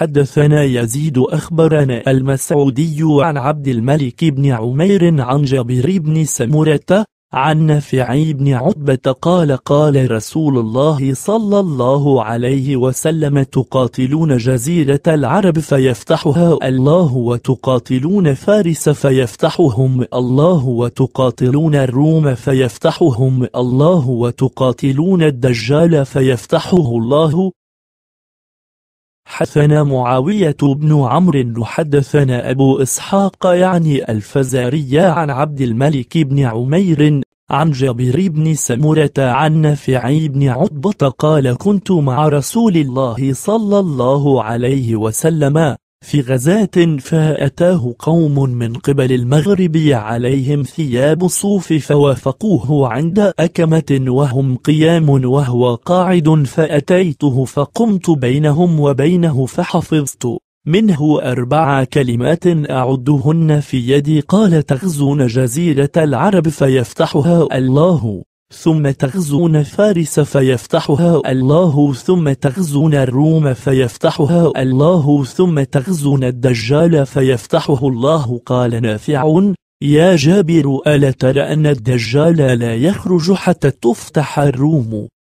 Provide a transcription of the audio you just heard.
حدثنا يزيد أخبرنا المسعودي عن عبد الملك بن عمير عن جابر بن سمرة عن نافع بن عتبة قال قال رسول الله صلى الله عليه وسلم تقاتلون جزيرة العرب فيفتحها الله وتقاتلون فارس فيفتحهم الله وتقاتلون الروم فيفتحهم الله وتقاتلون الدجال فيفتحه الله حدثنا معاوية بن عمرو حدثنا أبو إسحاق يعني الفزاري عن عبد الملك بن عمير عن جابر بن سمرة عن نافع بن عطبة قال كنت مع رسول الله صلى الله عليه وسلم في غزاة فأتاه قوم من قبل المغرب عليهم ثياب الصوف فوافقوه عند أكمة وهم قيام وهو قاعد فأتيته فقمت بينهم وبينه فحفظت منه أربع كلمات أعدهن في يدي قال تغزون جزيرة العرب فيفتحها الله ثم تغزون فارس فيفتحها الله ثم تغزون الروم فيفتحها الله ثم تغزون الدجال فيفتحه الله قال نافع يا جابر ألا ترى أن الدجال لا يخرج حتى تفتح الروم